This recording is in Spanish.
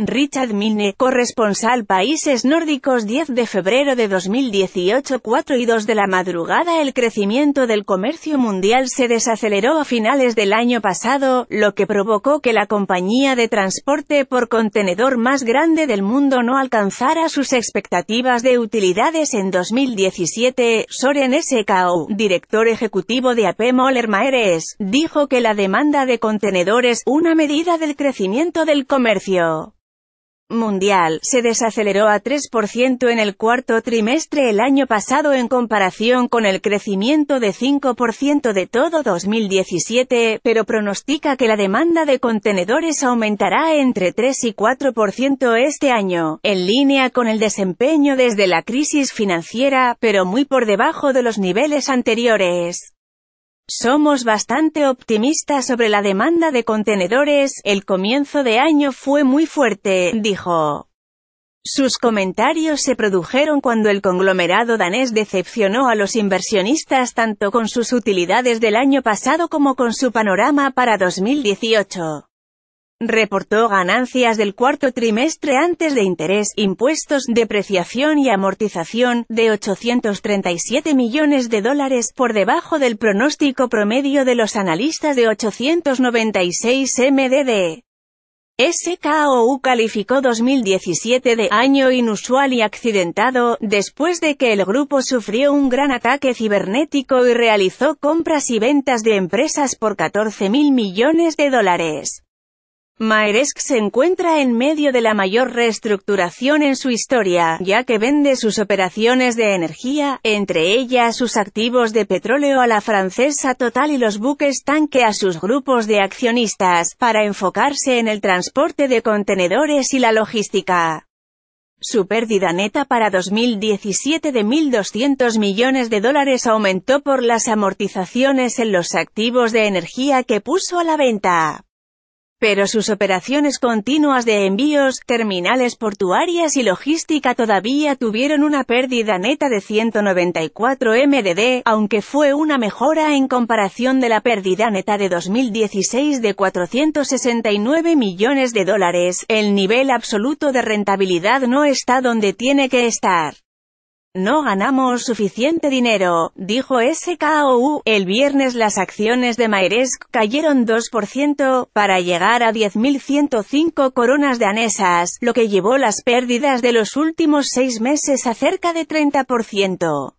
Richard Milne, corresponsal Países Nórdicos 10 de febrero de 2018 4 y 2 de la madrugada El crecimiento del comercio mundial se desaceleró a finales del año pasado, lo que provocó que la compañía de transporte por contenedor más grande del mundo no alcanzara sus expectativas de utilidades en 2017. Soren S.K.O., director ejecutivo de AP e Moller Maersk, dijo que la demanda de contenedores, una medida del crecimiento del comercio mundial, se desaceleró a 3% en el cuarto trimestre el año pasado en comparación con el crecimiento de 5% de todo 2017, pero pronostica que la demanda de contenedores aumentará entre 3 y 4% este año, en línea con el desempeño desde la crisis financiera, pero muy por debajo de los niveles anteriores. Somos bastante optimistas sobre la demanda de contenedores, el comienzo de año fue muy fuerte, dijo. Sus comentarios se produjeron cuando el conglomerado danés decepcionó a los inversionistas tanto con sus utilidades del año pasado como con su panorama para 2018. Reportó ganancias del cuarto trimestre antes de interés, impuestos, depreciación y amortización, de 837 millones de dólares, por debajo del pronóstico promedio de los analistas de 896 MDD. SKOU calificó 2017 de año inusual y accidentado, después de que el grupo sufrió un gran ataque cibernético y realizó compras y ventas de empresas por 14.000 millones de dólares. Maersk se encuentra en medio de la mayor reestructuración en su historia, ya que vende sus operaciones de energía, entre ellas sus activos de petróleo a la francesa Total y los buques tanque a sus grupos de accionistas, para enfocarse en el transporte de contenedores y la logística. Su pérdida neta para 2017 de 1.200 millones de dólares aumentó por las amortizaciones en los activos de energía que puso a la venta pero sus operaciones continuas de envíos, terminales portuarias y logística todavía tuvieron una pérdida neta de 194 MDD, aunque fue una mejora en comparación de la pérdida neta de 2016 de 469 millones de dólares. El nivel absoluto de rentabilidad no está donde tiene que estar. No ganamos suficiente dinero, dijo SKOU. El viernes las acciones de Maersk cayeron 2% para llegar a 10.105 coronas danesas, lo que llevó las pérdidas de los últimos seis meses a cerca de 30%.